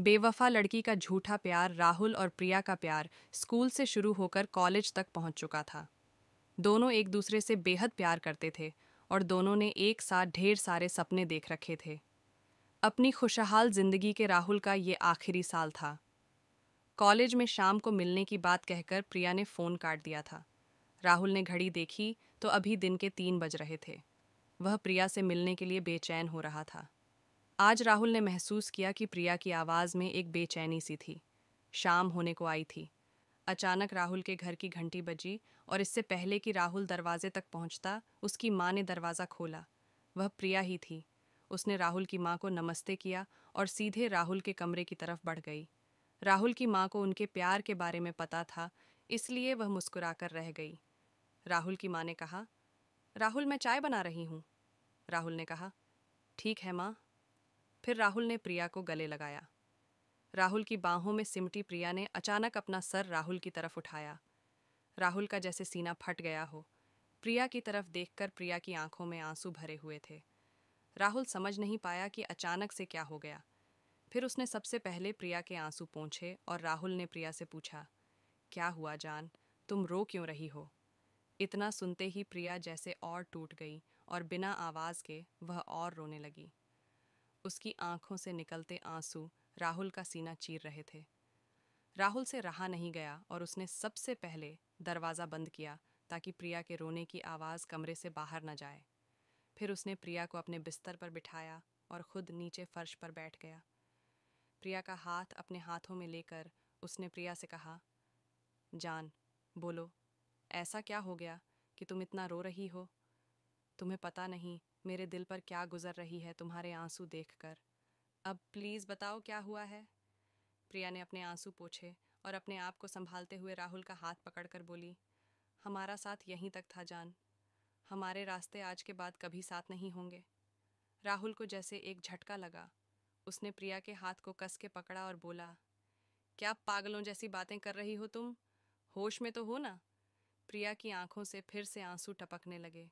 बेवफा लड़की का झूठा प्यार राहुल और प्रिया का प्यार स्कूल से शुरू होकर कॉलेज तक पहुंच चुका था दोनों एक दूसरे से बेहद प्यार करते थे और दोनों ने एक साथ ढेर सारे सपने देख रखे थे अपनी खुशहाल जिंदगी के राहुल का ये आखिरी साल था कॉलेज में शाम को मिलने की बात कहकर प्रिया ने फ़ोन काट दिया था राहुल ने घड़ी देखी तो अभी दिन के तीन बज रहे थे वह प्रिया से मिलने के लिए बेचैन हो रहा था आज राहुल ने महसूस किया कि प्रिया की आवाज़ में एक बेचैनी सी थी शाम होने को आई थी अचानक राहुल के घर की घंटी बजी और इससे पहले कि राहुल दरवाजे तक पहुंचता उसकी माँ ने दरवाज़ा खोला वह प्रिया ही थी उसने राहुल की माँ को नमस्ते किया और सीधे राहुल के कमरे की तरफ बढ़ गई राहुल की माँ को उनके प्यार के बारे में पता था इसलिए वह मुस्कुराकर रह गई राहुल की माँ ने कहा राहुल मैं चाय बना रही हूँ राहुल ने कहा ठीक है माँ फिर राहुल ने प्रिया को गले लगाया राहुल की बाहों में सिमटी प्रिया ने अचानक अपना सर राहुल की तरफ उठाया राहुल का जैसे सीना फट गया हो प्रिया की तरफ देखकर प्रिया की आंखों में आंसू भरे हुए थे राहुल समझ नहीं पाया कि अचानक से क्या हो गया फिर उसने सबसे पहले प्रिया के आंसू पहुँचे और राहुल ने प्रिया से पूछा क्या हुआ जान तुम रो क्यों रही हो इतना सुनते ही प्रिया जैसे और टूट गई और बिना आवाज़ के वह और रोने लगी उसकी आंखों से निकलते आंसू राहुल का सीना चीर रहे थे राहुल से रहा नहीं गया और उसने सबसे पहले दरवाज़ा बंद किया ताकि प्रिया के रोने की आवाज़ कमरे से बाहर न जाए फिर उसने प्रिया को अपने बिस्तर पर बिठाया और खुद नीचे फर्श पर बैठ गया प्रिया का हाथ अपने हाथों में लेकर उसने प्रिया से कहा जान बोलो ऐसा क्या हो गया कि तुम इतना रो रही हो तुम्हें पता नहीं मेरे दिल पर क्या गुजर रही है तुम्हारे आंसू देखकर अब प्लीज़ बताओ क्या हुआ है प्रिया ने अपने आंसू पोछे और अपने आप को संभालते हुए राहुल का हाथ पकड़कर बोली हमारा साथ यहीं तक था जान हमारे रास्ते आज के बाद कभी साथ नहीं होंगे राहुल को जैसे एक झटका लगा उसने प्रिया के हाथ को कस के पकड़ा और बोला क्या पागलों जैसी बातें कर रही हो तुम होश में तो हो ना प्रिया की आंखों से फिर से आंसू टपकने लगे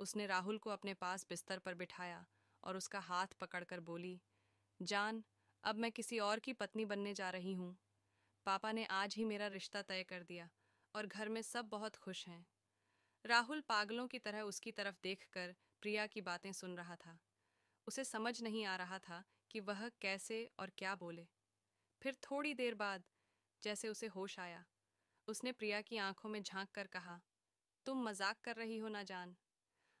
उसने राहुल को अपने पास बिस्तर पर बिठाया और उसका हाथ पकड़कर बोली जान अब मैं किसी और की पत्नी बनने जा रही हूँ पापा ने आज ही मेरा रिश्ता तय कर दिया और घर में सब बहुत खुश हैं राहुल पागलों की तरह उसकी तरफ देखकर प्रिया की बातें सुन रहा था उसे समझ नहीं आ रहा था कि वह कैसे और क्या बोले फिर थोड़ी देर बाद जैसे उसे होश आया उसने प्रिया की आंखों में झांक कर कहा तुम मजाक कर रही हो ना जान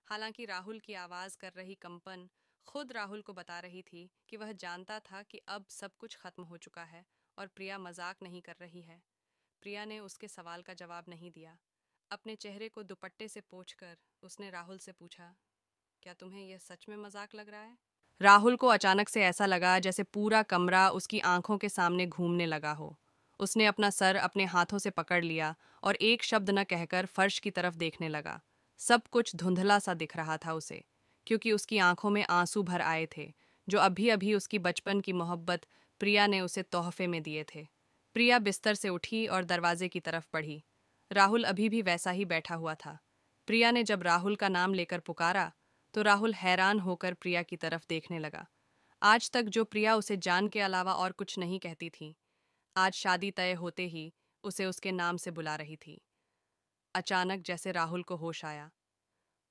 हालांकि राहुल की आवाज़ कर रही कंपन खुद राहुल को बता रही थी कि वह जानता था कि अब सब कुछ खत्म हो चुका है और प्रिया मजाक नहीं कर रही है प्रिया ने उसके सवाल का जवाब नहीं दिया अपने चेहरे को दुपट्टे से पोछ उसने राहुल से पूछा क्या तुम्हें यह सच में मजाक लग रहा है राहुल को अचानक से ऐसा लगा जैसे पूरा कमरा उसकी आंखों के सामने घूमने लगा हो उसने अपना सर अपने हाथों से पकड़ लिया और एक शब्द न कहकर फर्श की तरफ देखने लगा सब कुछ धुंधला सा दिख रहा था उसे क्योंकि उसकी आंखों में आंसू भर आए थे जो अभी अभी उसकी बचपन की मोहब्बत प्रिया ने उसे तोहफे में दिए थे प्रिया बिस्तर से उठी और दरवाजे की तरफ बढ़ी राहुल अभी भी वैसा ही बैठा हुआ था प्रिया ने जब राहुल का नाम लेकर पुकारा तो राहुल हैरान होकर प्रिया की तरफ देखने लगा आज तक जो प्रिया उसे जान के अलावा और कुछ नहीं कहती थी आज शादी तय होते ही उसे उसके नाम से बुला रही थी अचानक जैसे राहुल को होश आया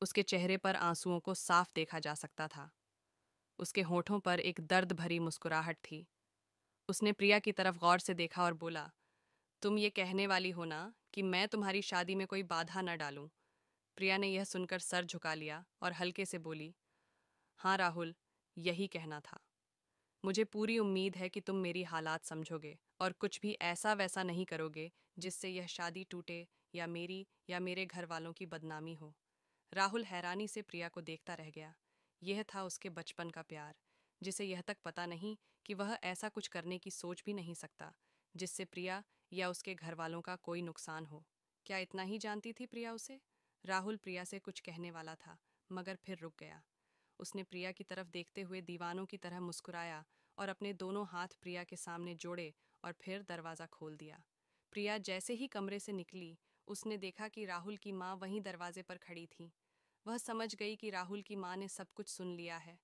उसके चेहरे पर आंसुओं को साफ देखा जा सकता था उसके होठों पर एक दर्द भरी मुस्कुराहट थी उसने प्रिया की तरफ गौर से देखा और बोला तुम ये कहने वाली हो ना कि मैं तुम्हारी शादी में कोई बाधा न डालूं। प्रिया ने यह सुनकर सर झुका लिया और हल्के से बोली हाँ राहुल यही कहना था मुझे पूरी उम्मीद है कि तुम मेरी हालात समझोगे और कुछ भी ऐसा वैसा नहीं करोगे जिससे यह शादी टूटे या मेरी या मेरे घर वालों की बदनामी हो राहुल हैरानी से प्रिया को देखता रह गया यह था उसके बचपन का प्यार जिसे यह तक पता नहीं कि वह ऐसा कुछ करने की सोच भी नहीं सकता जिससे प्रिया या उसके घर वालों का कोई नुकसान हो क्या इतना ही जानती थी प्रिया उसे राहुल प्रिया से कुछ कहने वाला था मगर फिर रुक गया उसने प्रिया की तरफ देखते हुए दीवानों की तरह मुस्कुराया और अपने दोनों हाथ प्रिया के सामने जोड़े और फिर दरवाज़ा खोल दिया प्रिया जैसे ही कमरे से निकली उसने देखा कि राहुल की माँ वहीं दरवाजे पर खड़ी थी वह समझ गई कि राहुल की माँ ने सब कुछ सुन लिया है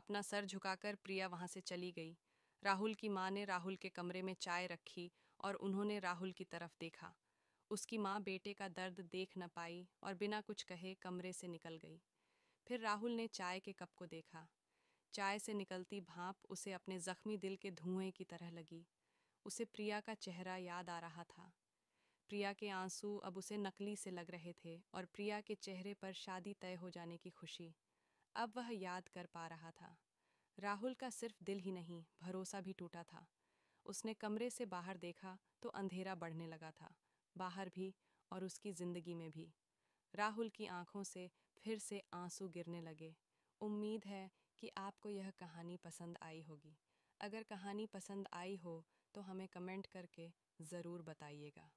अपना सर झुकाकर प्रिया वहाँ से चली गई राहुल की माँ ने राहुल के कमरे में चाय रखी और उन्होंने राहुल की तरफ देखा उसकी माँ बेटे का दर्द देख न पाई और बिना कुछ कहे कमरे से निकल गई फिर राहुल ने चाय के कप को देखा चाय से निकलती भाप उसे अपने जख्मी दिल के धुएं की तरह लगी उसे प्रिया का चेहरा याद आ रहा था प्रिया के आंसू अब उसे नकली से लग रहे थे और प्रिया के चेहरे पर शादी तय हो जाने की खुशी अब वह याद कर पा रहा था राहुल का सिर्फ दिल ही नहीं भरोसा भी टूटा था उसने कमरे से बाहर देखा तो अंधेरा बढ़ने लगा था बाहर भी और उसकी ज़िंदगी में भी राहुल की आंखों से फिर से आंसू गिरने लगे उम्मीद है कि आपको यह कहानी पसंद आई होगी अगर कहानी पसंद आई हो तो हमें कमेंट करके ज़रूर बताइएगा